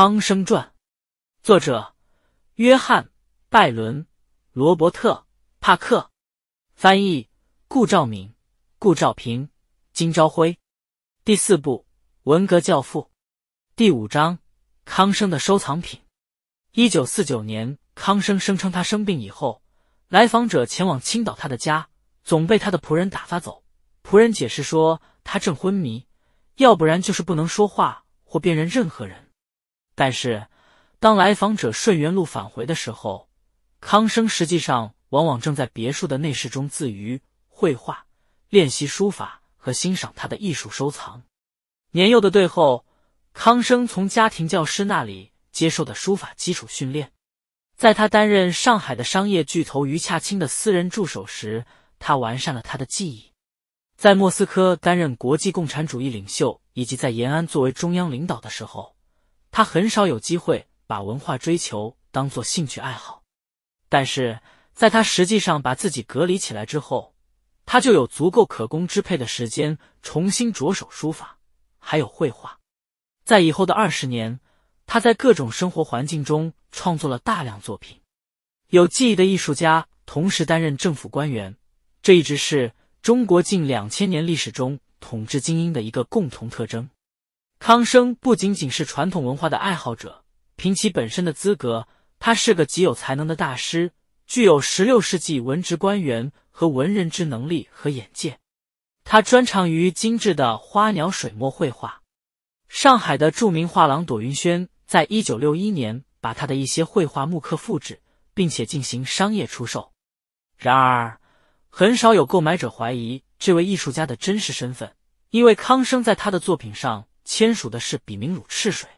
《康生传》，作者：约翰·拜伦·罗伯特·帕克，翻译：顾兆敏、顾兆平、金朝辉。第四部《文革教父》，第五章《康生的收藏品》。一九四九年，康生声称他生病以后，来访者前往青岛他的家，总被他的仆人打发走。仆人解释说，他正昏迷，要不然就是不能说话或辨认任何人。但是，当来访者顺原路返回的时候，康生实际上往往正在别墅的内室中自娱、绘画、练习书法和欣赏他的艺术收藏。年幼的对后，康生从家庭教师那里接受的书法基础训练，在他担任上海的商业巨头余洽清的私人助手时，他完善了他的技艺。在莫斯科担任国际共产主义领袖，以及在延安作为中央领导的时候。他很少有机会把文化追求当做兴趣爱好，但是在他实际上把自己隔离起来之后，他就有足够可供支配的时间重新着手书法，还有绘画。在以后的二十年，他在各种生活环境中创作了大量作品。有记忆的艺术家同时担任政府官员，这一直是中国近两千年历史中统治精英的一个共同特征。康生不仅仅是传统文化的爱好者，凭其本身的资格，他是个极有才能的大师，具有十六世纪文职官员和文人之能力和眼界。他专长于精致的花鸟水墨绘画。上海的著名画廊朵云轩在一九六一年把他的一些绘画木刻复制，并且进行商业出售。然而，很少有购买者怀疑这位艺术家的真实身份，因为康生在他的作品上。签署的是笔名“鲁赤水”。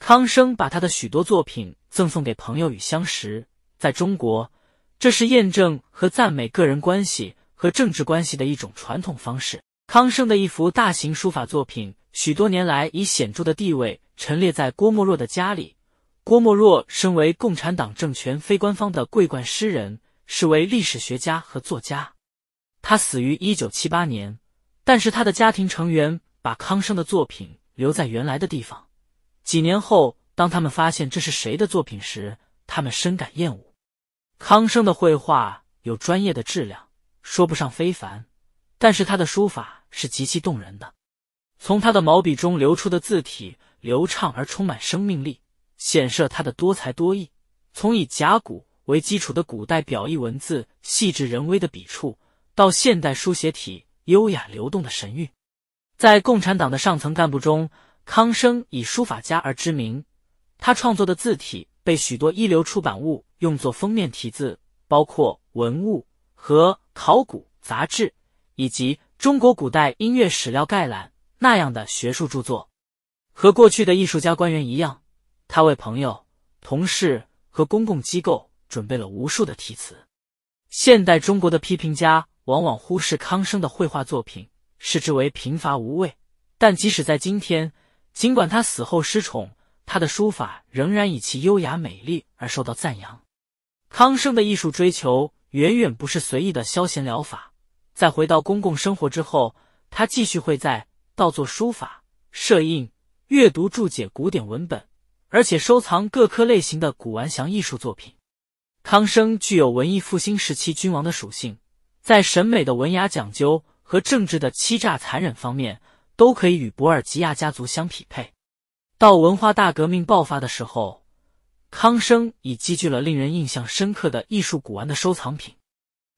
康生把他的许多作品赠送给朋友与相识，在中国，这是验证和赞美个人关系和政治关系的一种传统方式。康生的一幅大型书法作品，许多年来以显著的地位陈列在郭沫若的家里。郭沫若身为共产党政权非官方的桂冠诗人，是为历史学家和作家。他死于1978年，但是他的家庭成员把康生的作品。留在原来的地方。几年后，当他们发现这是谁的作品时，他们深感厌恶。康生的绘画有专业的质量，说不上非凡，但是他的书法是极其动人的。从他的毛笔中流出的字体流畅而充满生命力，显示了他的多才多艺。从以甲骨为基础的古代表意文字细致人微的笔触，到现代书写体优雅流动的神韵。在共产党的上层干部中，康生以书法家而知名。他创作的字体被许多一流出版物用作封面题字，包括文物和考古杂志以及《中国古代音乐史料概览》那样的学术著作。和过去的艺术家官员一样，他为朋友、同事和公共机构准备了无数的题词。现代中国的批评家往往忽视康生的绘画作品。视之为贫乏无味，但即使在今天，尽管他死后失宠，他的书法仍然以其优雅美丽而受到赞扬。康生的艺术追求远远不是随意的消闲疗法。在回到公共生活之后，他继续会在道作书法、摄影、阅读、注解古典文本，而且收藏各科类型的古玩、祥艺术作品。康生具有文艺复兴时期君王的属性，在审美的文雅讲究。和政治的欺诈残忍方面，都可以与博尔吉亚家族相匹配。到文化大革命爆发的时候，康生已积聚了令人印象深刻的艺术古玩的收藏品。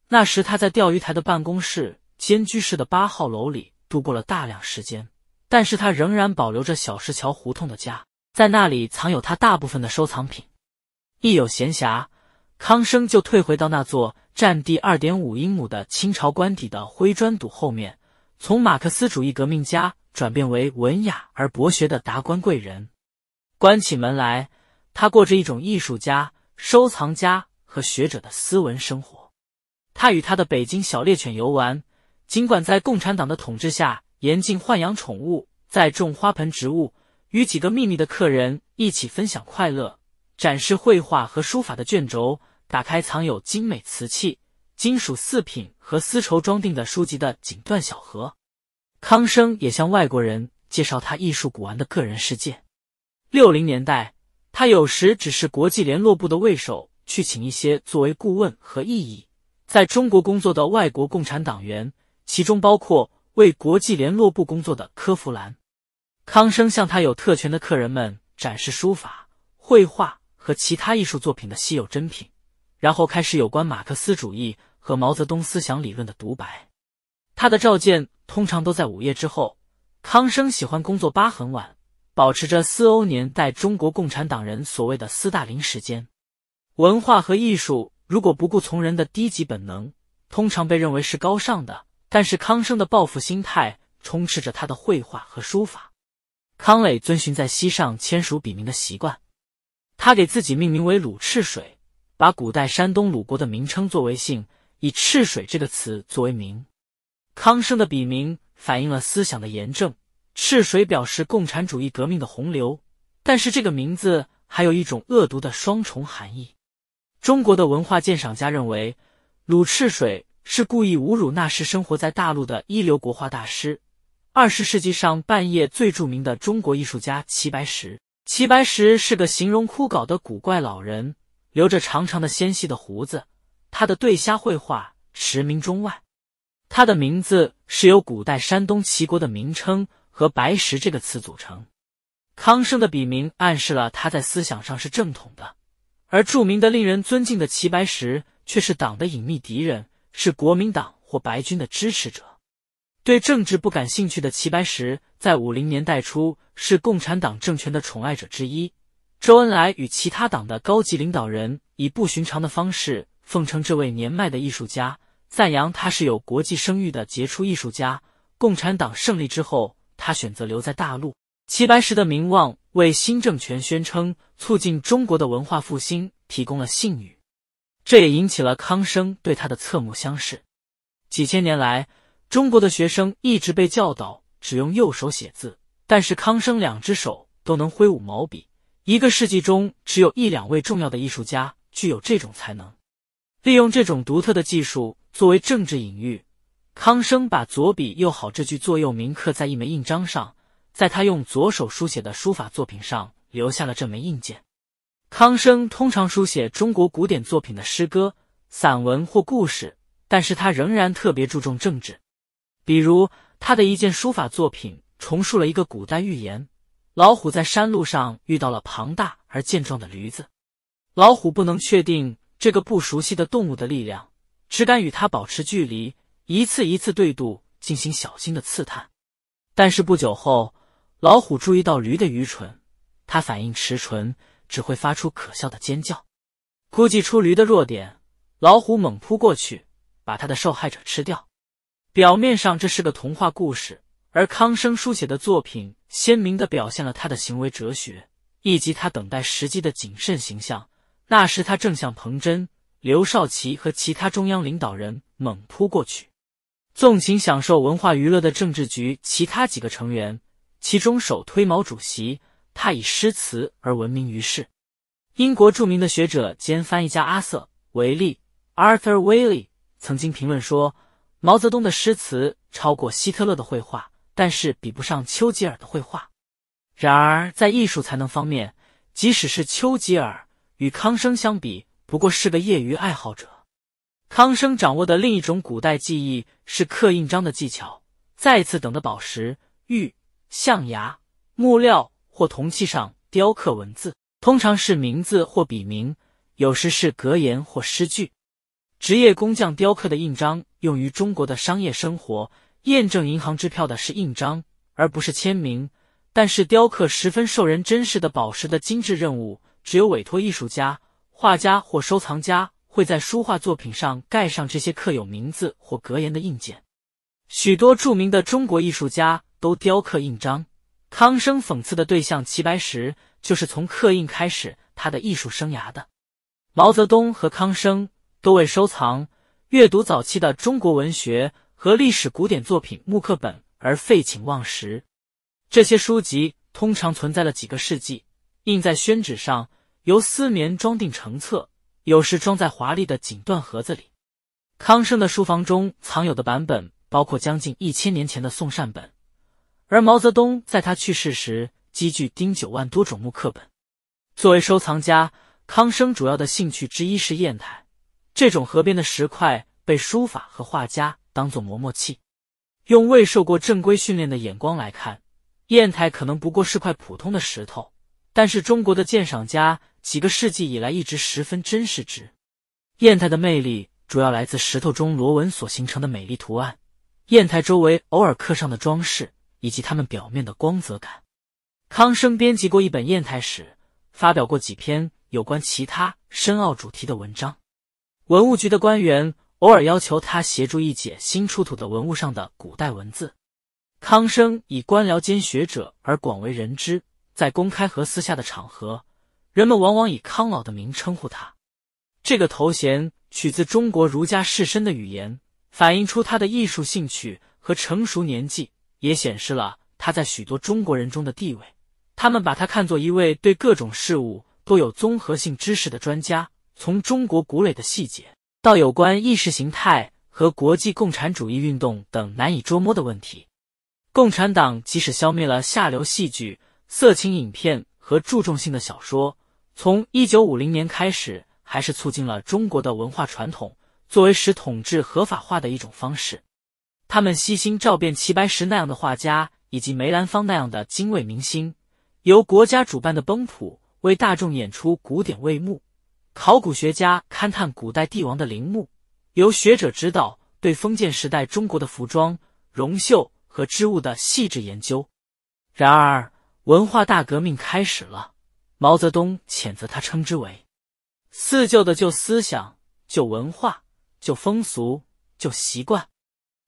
那时他在钓鱼台的办公室兼居室的八号楼里度过了大量时间，但是他仍然保留着小石桥胡同的家，在那里藏有他大部分的收藏品。一有闲暇，康生就退回到那座。占地二点五英亩的清朝官邸的灰砖堵后面，从马克思主义革命家转变为文雅而博学的达官贵人。关起门来，他过着一种艺术家、收藏家和学者的斯文生活。他与他的北京小猎犬游玩，尽管在共产党的统治下严禁豢养宠物，在种花盆植物，与几个秘密的客人一起分享快乐，展示绘画和书法的卷轴。打开藏有精美瓷器、金属饰品和丝绸装订的书籍的锦缎小盒，康生也向外国人介绍他艺术古玩的个人世界。六零年代，他有时只是国际联络部的卫手，去请一些作为顾问和意义在中国工作的外国共产党员，其中包括为国际联络部工作的科弗兰。康生向他有特权的客人们展示书法、绘画和其他艺术作品的稀有珍品。然后开始有关马克思主义和毛泽东思想理论的独白。他的召见通常都在午夜之后。康生喜欢工作八很晚，保持着四欧年代中国共产党人所谓的斯大林时间。文化和艺术如果不顾从人的低级本能，通常被认为是高尚的。但是康生的报复心态充斥着他的绘画和书法。康磊遵循在西上签署笔名的习惯，他给自己命名为鲁赤水。把古代山东鲁国的名称作为姓，以“赤水”这个词作为名。康生的笔名反映了思想的严正，“赤水”表示共产主义革命的洪流。但是这个名字还有一种恶毒的双重含义。中国的文化鉴赏家认为，“鲁赤水”是故意侮辱那时生活在大陆的一流国画大师——二十世纪上半叶最著名的中国艺术家齐白石。齐白石是个形容枯槁的古怪老人。留着长长的纤细的胡子，他的对虾绘画驰名中外。他的名字是由古代山东齐国的名称和白石这个词组成。康生的笔名暗示了他在思想上是正统的，而著名的令人尊敬的齐白石却是党的隐秘敌人，是国民党或白军的支持者。对政治不感兴趣的齐白石在五零年代初是共产党政权的宠爱者之一。周恩来与其他党的高级领导人以不寻常的方式奉承这位年迈的艺术家，赞扬他是有国际声誉的杰出艺术家。共产党胜利之后，他选择留在大陆。齐白石的名望为新政权宣称促进中国的文化复兴提供了信誉，这也引起了康生对他的侧目相视。几千年来，中国的学生一直被教导只用右手写字，但是康生两只手都能挥舞毛笔。一个世纪中，只有一两位重要的艺术家具有这种才能，利用这种独特的技术作为政治隐喻。康生把“左比右好”这句座右铭刻在一枚印章上，在他用左手书写的书法作品上留下了这枚印件。康生通常书写中国古典作品的诗歌、散文或故事，但是他仍然特别注重政治，比如他的一件书法作品重述了一个古代寓言。老虎在山路上遇到了庞大而健壮的驴子，老虎不能确定这个不熟悉的动物的力量，只敢与它保持距离，一次一次对渡进行小心的刺探。但是不久后，老虎注意到驴的愚蠢，它反应迟钝，只会发出可笑的尖叫。估计出驴的弱点，老虎猛扑过去，把它的受害者吃掉。表面上这是个童话故事，而康生书写的作品。鲜明的表现了他的行为哲学，以及他等待时机的谨慎形象。那时他正向彭真、刘少奇和其他中央领导人猛扑过去，纵情享受文化娱乐的政治局其他几个成员，其中首推毛主席。他以诗词而闻名于世。英国著名的学者兼翻译家阿瑟·维利 （Arthur Waley） 曾经评论说：“毛泽东的诗词超过希特勒的绘画。”但是比不上丘吉尔的绘画。然而，在艺术才能方面，即使是丘吉尔与康生相比，不过是个业余爱好者。康生掌握的另一种古代技艺是刻印章的技巧，再次等的宝石、玉、象牙、木料或铜器上雕刻文字，通常是名字或笔名，有时是格言或诗句。职业工匠雕刻的印章用于中国的商业生活。验证银行支票的是印章，而不是签名。但是雕刻十分受人珍视的宝石的精致任务，只有委托艺术家、画家或收藏家会在书画作品上盖上这些刻有名字或格言的印件。许多著名的中国艺术家都雕刻印章。康生讽刺的对象齐白石就是从刻印开始他的艺术生涯的。毛泽东和康生都为收藏阅读早期的中国文学。和历史古典作品木刻本而废寝忘食，这些书籍通常存在了几个世纪，印在宣纸上，由丝棉装订成册，有时装在华丽的锦缎盒子里。康生的书房中藏有的版本包括将近一千年前的宋善本，而毛泽东在他去世时积聚丁九万多种木刻本。作为收藏家，康生主要的兴趣之一是砚台，这种河边的石块被书法和画家。当做磨磨器，用未受过正规训练的眼光来看，砚台可能不过是块普通的石头。但是中国的鉴赏家几个世纪以来一直十分珍视之。砚台的魅力主要来自石头中螺纹所形成的美丽图案，砚台周围偶尔刻上的装饰，以及它们表面的光泽感。康生编辑过一本《砚台史》，发表过几篇有关其他深奥主题的文章。文物局的官员。偶尔要求他协助一解新出土的文物上的古代文字。康生以官僚兼学者而广为人知，在公开和私下的场合，人们往往以“康老”的名称呼他。这个头衔取自中国儒家士绅的语言，反映出他的艺术兴趣和成熟年纪，也显示了他在许多中国人中的地位。他们把他看作一位对各种事物都有综合性知识的专家，从中国古垒的细节。到有关意识形态和国际共产主义运动等难以捉摸的问题，共产党即使消灭了下流戏剧、色情影片和注重性的小说，从一九五零年开始，还是促进了中国的文化传统，作为使统治合法化的一种方式。他们悉心照遍齐白石那样的画家以及梅兰芳那样的精卫明星，由国家主办的崩普为大众演出古典魏幕。考古学家勘探古代帝王的陵墓，由学者指导对封建时代中国的服装、绒绣和织物的细致研究。然而，文化大革命开始了，毛泽东谴责他，称之为“四旧”的旧思想、旧文化、旧风俗、旧习惯。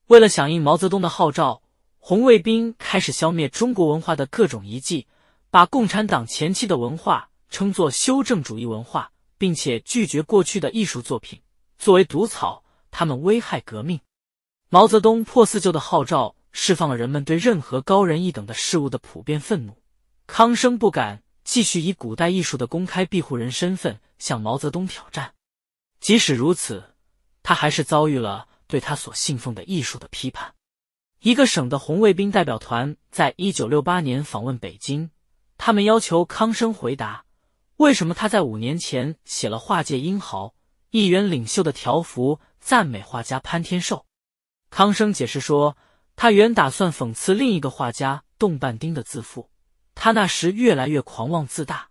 为了响应毛泽东的号召，红卫兵开始消灭中国文化的各种遗迹，把共产党前期的文化称作“修正主义文化”。并且拒绝过去的艺术作品作为毒草，他们危害革命。毛泽东破四旧的号召释放了人们对任何高人一等的事物的普遍愤怒。康生不敢继续以古代艺术的公开庇护人身份向毛泽东挑战，即使如此，他还是遭遇了对他所信奉的艺术的批判。一个省的红卫兵代表团在一九六八年访问北京，他们要求康生回答。为什么他在五年前写了《画界英豪》《议员领袖》的条幅，赞美画家潘天寿？康生解释说，他原打算讽刺另一个画家动半丁的自负，他那时越来越狂妄自大。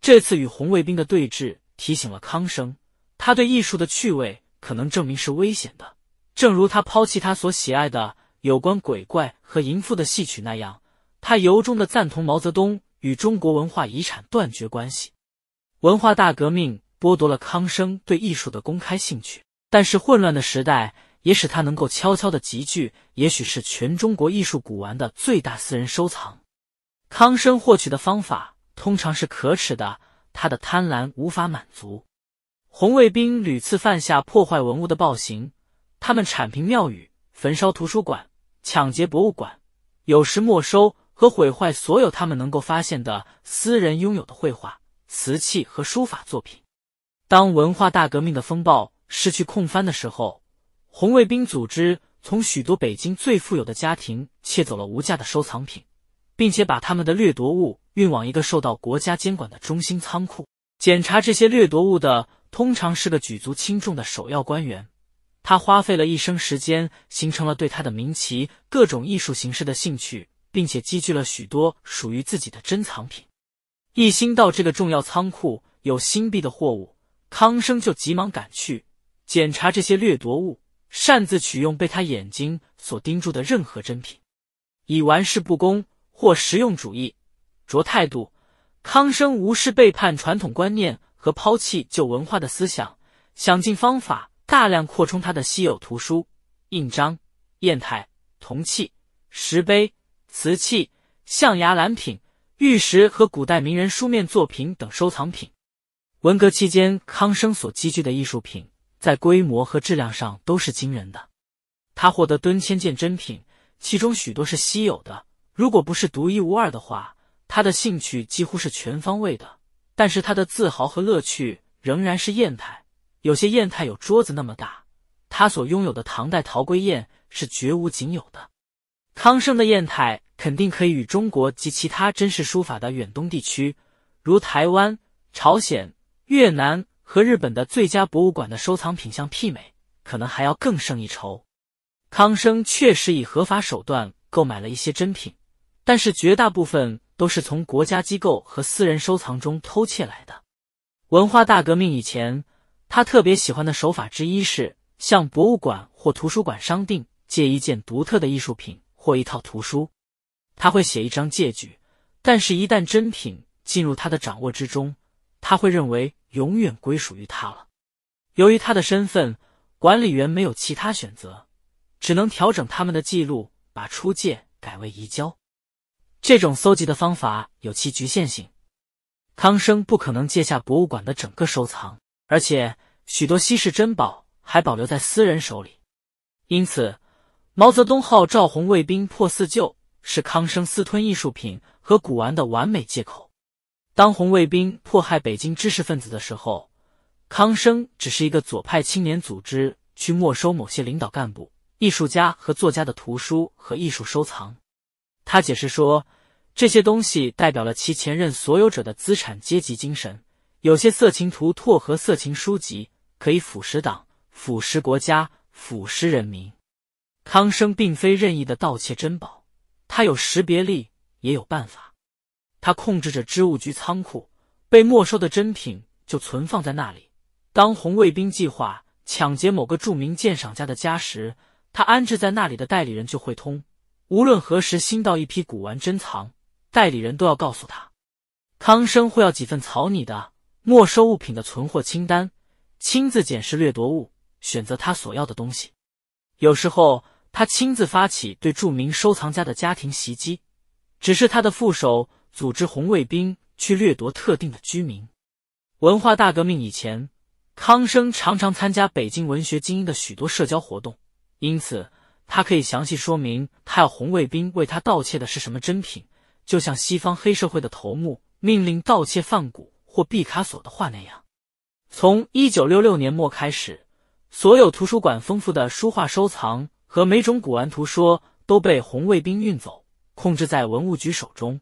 这次与红卫兵的对峙提醒了康生，他对艺术的趣味可能证明是危险的，正如他抛弃他所喜爱的有关鬼怪和淫妇的戏曲那样。他由衷的赞同毛泽东。与中国文化遗产断绝关系，文化大革命剥夺了康生对艺术的公开兴趣，但是混乱的时代也使他能够悄悄的集聚，也许是全中国艺术古玩的最大私人收藏。康生获取的方法通常是可耻的，他的贪婪无法满足。红卫兵屡次犯下破坏文物的暴行，他们铲平庙宇，焚烧图书馆，抢劫博物馆，有时没收。和毁坏所有他们能够发现的私人拥有的绘画、瓷器和书法作品。当文化大革命的风暴失去控翻的时候，红卫兵组织从许多北京最富有的家庭窃走了无价的收藏品，并且把他们的掠夺物运往一个受到国家监管的中心仓库。检查这些掠夺物的，通常是个举足轻重的首要官员，他花费了一生时间形成了对他的名棋各种艺术形式的兴趣。并且积聚了许多属于自己的珍藏品。一心到这个重要仓库有新币的货物，康生就急忙赶去检查这些掠夺物，擅自取用被他眼睛所盯住的任何珍品，以玩世不恭或实用主义着态度。康生无视背叛传统观念和抛弃旧文化的思想，想尽方法大量扩充他的稀有图书、印章、砚台、铜器、石碑。瓷器、象牙、蓝品、玉石和古代名人书面作品等收藏品。文革期间，康生所积聚的艺术品在规模和质量上都是惊人的。他获得敦千件珍品，其中许多是稀有的。如果不是独一无二的话，他的兴趣几乎是全方位的。但是他的自豪和乐趣仍然是砚台，有些砚台有桌子那么大。他所拥有的唐代陶龟砚是绝无仅有的。康生的砚台肯定可以与中国及其他珍视书法的远东地区，如台湾、朝鲜、越南和日本的最佳博物馆的收藏品相媲美，可能还要更胜一筹。康生确实以合法手段购买了一些珍品，但是绝大部分都是从国家机构和私人收藏中偷窃来的。文化大革命以前，他特别喜欢的手法之一是向博物馆或图书馆商定借一件独特的艺术品。或一套图书，他会写一张借据。但是，一旦真品进入他的掌握之中，他会认为永远归属于他了。由于他的身份，管理员没有其他选择，只能调整他们的记录，把出借改为移交。这种搜集的方法有其局限性。康生不可能借下博物馆的整个收藏，而且许多稀世珍宝还保留在私人手里，因此。毛泽东号召红卫兵破四旧，是康生私吞艺术品和古玩的完美借口。当红卫兵迫害北京知识分子的时候，康生只是一个左派青年组织去没收某些领导干部、艺术家和作家的图书和艺术收藏。他解释说，这些东西代表了其前任所有者的资产阶级精神，有些色情图、拓和色情书籍可以腐蚀党、腐蚀国家、腐蚀人民。康生并非任意的盗窃珍宝，他有识别力，也有办法。他控制着织物局仓库，被没收的珍品就存放在那里。当红卫兵计划抢劫某个著名鉴赏家的家时，他安置在那里的代理人就会通。无论何时新到一批古玩珍藏，代理人都要告诉他，康生会要几份草拟的没收物品的存货清单，亲自检视掠夺物，选择他所要的东西。有时候。他亲自发起对著名收藏家的家庭袭击，只是他的副手组织红卫兵去掠夺特定的居民。文化大革命以前，康生常常参加北京文学精英的许多社交活动，因此他可以详细说明他要红卫兵为他盗窃的是什么珍品，就像西方黑社会的头目命令盗窃梵谷或毕卡索的画那样。从一九六六年末开始，所有图书馆丰富的书画收藏。和每种古玩图说都被红卫兵运走，控制在文物局手中。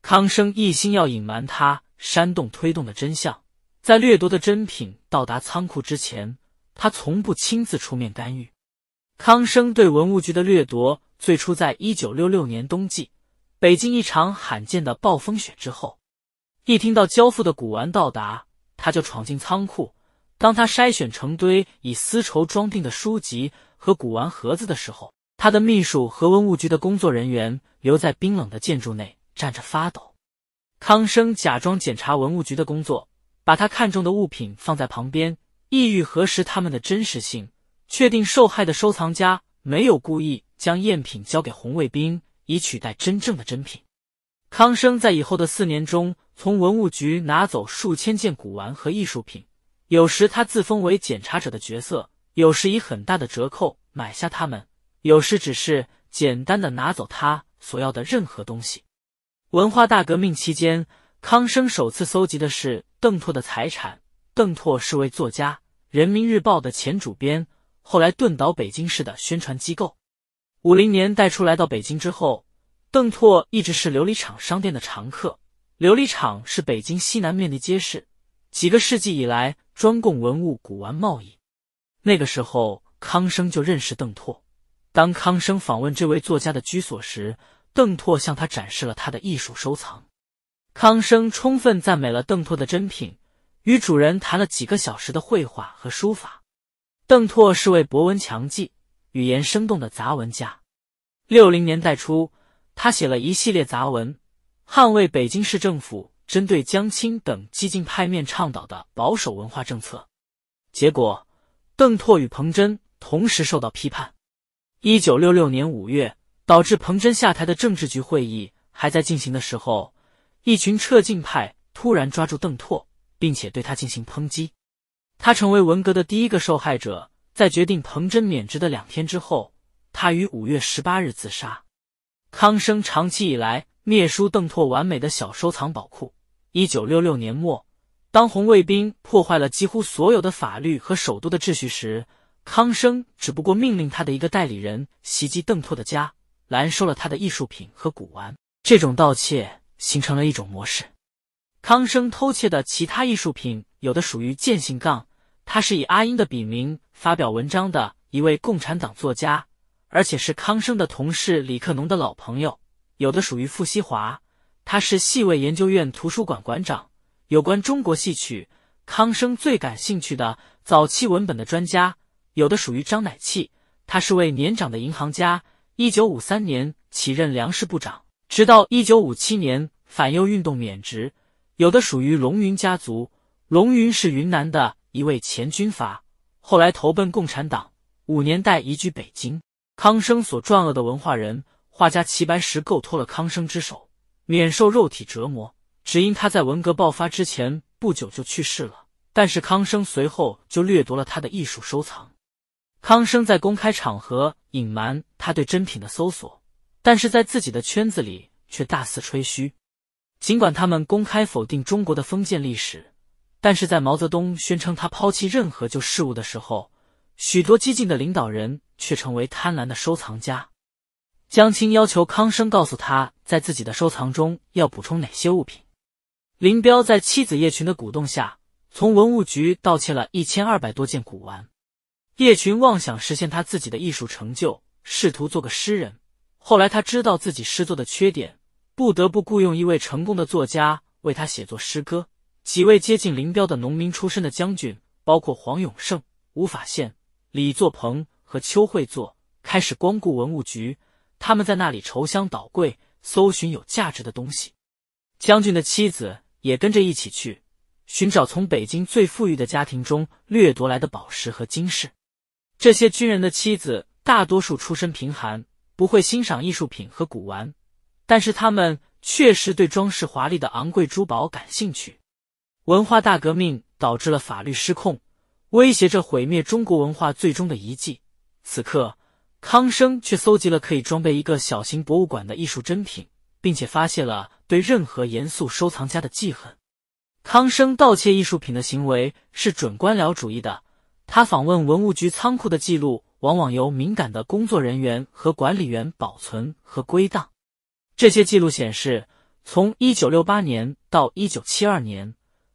康生一心要隐瞒他煽动推动的真相，在掠夺的珍品到达仓库之前，他从不亲自出面干预。康生对文物局的掠夺，最初在一九六六年冬季，北京一场罕见的暴风雪之后，一听到交付的古玩到达，他就闯进仓库。当他筛选成堆以丝绸装订的书籍。和古玩盒子的时候，他的秘书和文物局的工作人员留在冰冷的建筑内站着发抖。康生假装检查文物局的工作，把他看中的物品放在旁边，意欲核实他们的真实性，确定受害的收藏家没有故意将赝品交给红卫兵以取代真正的真品。康生在以后的四年中，从文物局拿走数千件古玩和艺术品，有时他自封为检查者的角色。有时以很大的折扣买下他们，有时只是简单的拿走他所要的任何东西。文化大革命期间，康生首次搜集的是邓拓的财产。邓拓是位作家，《人民日报》的前主编，后来顿倒北京市的宣传机构。五零年代初来到北京之后，邓拓一直是琉璃厂商店的常客。琉璃厂是北京西南面的街市，几个世纪以来专供文物古玩贸易。那个时候，康生就认识邓拓。当康生访问这位作家的居所时，邓拓向他展示了他的艺术收藏。康生充分赞美了邓拓的珍品，与主人谈了几个小时的绘画和书法。邓拓是位博闻强记、语言生动的杂文家。六零年代初，他写了一系列杂文，捍卫北京市政府针对江青等激进派面倡导的保守文化政策，结果。邓拓与彭真同时受到批判。一九六六年五月，导致彭真下台的政治局会议还在进行的时候，一群撤进派突然抓住邓拓，并且对他进行抨击，他成为文革的第一个受害者。在决定彭真免职的两天之后，他于五月十八日自杀。康生长期以来灭书邓拓完美的小收藏宝库。一九六六年末。当红卫兵破坏了几乎所有的法律和首都的秩序时，康生只不过命令他的一个代理人袭击邓拓的家，拦收了他的艺术品和古玩。这种盗窃形成了一种模式。康生偷窃的其他艺术品，有的属于剑性杠，他是以阿英的笔名发表文章的一位共产党作家，而且是康生的同事李克农的老朋友；有的属于傅西华，他是系卫研究院图书馆馆长。有关中国戏曲，康生最感兴趣的早期文本的专家，有的属于张乃器，他是位年长的银行家，一九五三年起任粮食部长，直到一九五七年反右运动免职；有的属于龙云家族，龙云是云南的一位前军阀，后来投奔共产党，五年代移居北京。康生所撰恶的文化人画家齐白石，构托了康生之手，免受肉体折磨。只因他在文革爆发之前不久就去世了，但是康生随后就掠夺了他的艺术收藏。康生在公开场合隐瞒他对珍品的搜索，但是在自己的圈子里却大肆吹嘘。尽管他们公开否定中国的封建历史，但是在毛泽东宣称他抛弃任何旧事物的时候，许多激进的领导人却成为贪婪的收藏家。江青要求康生告诉他在自己的收藏中要补充哪些物品。林彪在妻子叶群的鼓动下，从文物局盗窃了一千二百多件古玩。叶群妄想实现他自己的艺术成就，试图做个诗人。后来他知道自己诗作的缺点，不得不雇佣一位成功的作家为他写作诗歌。几位接近林彪的农民出身的将军，包括黄永胜、吴法宪、李作鹏和邱会作，开始光顾文物局。他们在那里筹箱倒柜，搜寻有价值的东西。将军的妻子。也跟着一起去寻找从北京最富裕的家庭中掠夺来的宝石和金饰。这些军人的妻子大多数出身贫寒，不会欣赏艺术品和古玩，但是他们确实对装饰华丽的昂贵珠宝感兴趣。文化大革命导致了法律失控，威胁着毁灭中国文化最终的遗迹。此刻，康生却搜集了可以装备一个小型博物馆的艺术珍品。并且发泄了对任何严肃收藏家的记恨。康生盗窃艺术品的行为是准官僚主义的。他访问文物局仓库的记录，往往由敏感的工作人员和管理员保存和归档。这些记录显示，从一九六八年到一九七二年，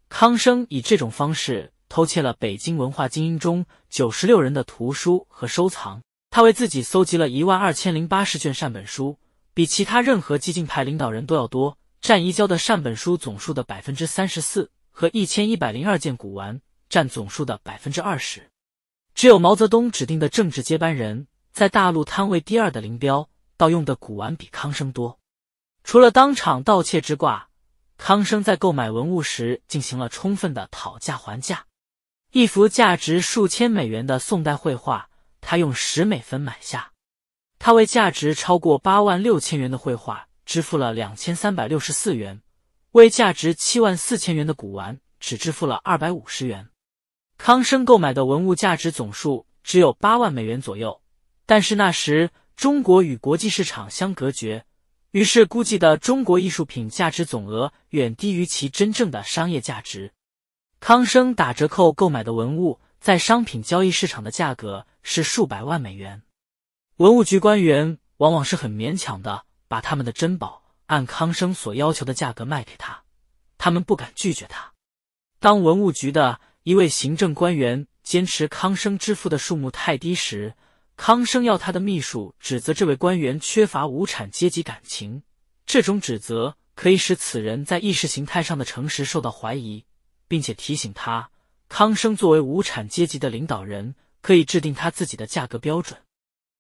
康生以这种方式偷窃了北京文化精英中九十六人的图书和收藏。他为自己搜集了一万二千零八十卷善本书。比其他任何激进派领导人都要多，占移交的善本书总数的百分之三十四，和一千一百零二件古玩，占总数的百分之二十。只有毛泽东指定的政治接班人在大陆摊位第二的林彪，盗用的古玩比康生多。除了当场盗窃之挂，康生在购买文物时进行了充分的讨价还价。一幅价值数千美元的宋代绘画，他用十美分买下。他为价值超过八万六千元的绘画支付了两千三百六十四元，为价值七万四千元的古玩只支付了二百五十元。康生购买的文物价值总数只有八万美元左右，但是那时中国与国际市场相隔绝，于是估计的中国艺术品价值总额远低于其真正的商业价值。康生打折扣购买的文物在商品交易市场的价格是数百万美元。文物局官员往往是很勉强的，把他们的珍宝按康生所要求的价格卖给他，他们不敢拒绝他。当文物局的一位行政官员坚持康生支付的数目太低时，康生要他的秘书指责这位官员缺乏无产阶级感情。这种指责可以使此人在意识形态上的诚实受到怀疑，并且提醒他，康生作为无产阶级的领导人，可以制定他自己的价格标准。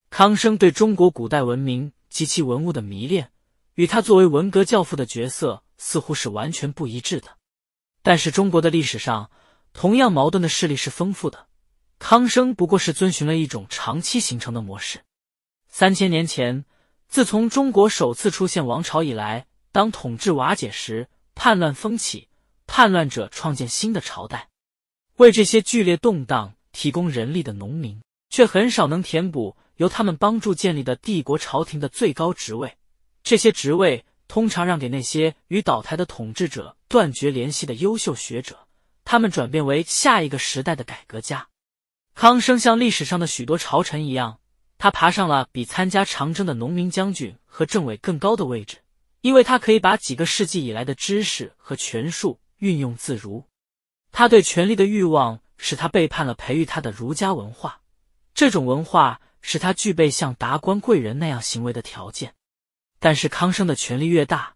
康生对中国古代文明及其文物的迷恋，与他作为文革教父的角色似乎是完全不一致的。但是中国的历史上同样矛盾的势力是丰富的，康生不过是遵循了一种长期形成的模式。三千年前，自从中国首次出现王朝以来，当统治瓦解时，叛乱风起，叛乱者创建新的朝代。为这些剧烈动荡提供人力的农民，却很少能填补。由他们帮助建立的帝国朝廷的最高职位，这些职位通常让给那些与倒台的统治者断绝联系的优秀学者，他们转变为下一个时代的改革家。康生像历史上的许多朝臣一样，他爬上了比参加长征的农民将军和政委更高的位置，因为他可以把几个世纪以来的知识和权术运用自如。他对权力的欲望使他背叛了培育他的儒家文化，这种文化。使他具备像达官贵人那样行为的条件，但是康生的权力越大，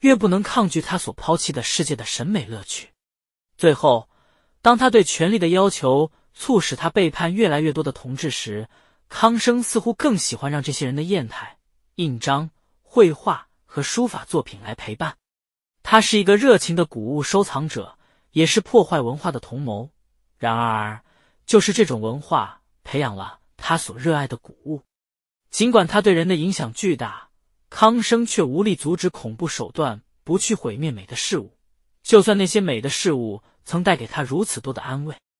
越不能抗拒他所抛弃的世界的审美乐趣。最后，当他对权力的要求促使他背叛越来越多的同志时，康生似乎更喜欢让这些人的砚台、印章、绘画和书法作品来陪伴。他是一个热情的古物收藏者，也是破坏文化的同谋。然而，就是这种文化培养了。他所热爱的古物，尽管他对人的影响巨大，康生却无力阻止恐怖手段不去毁灭美的事物，就算那些美的事物曾带给他如此多的安慰。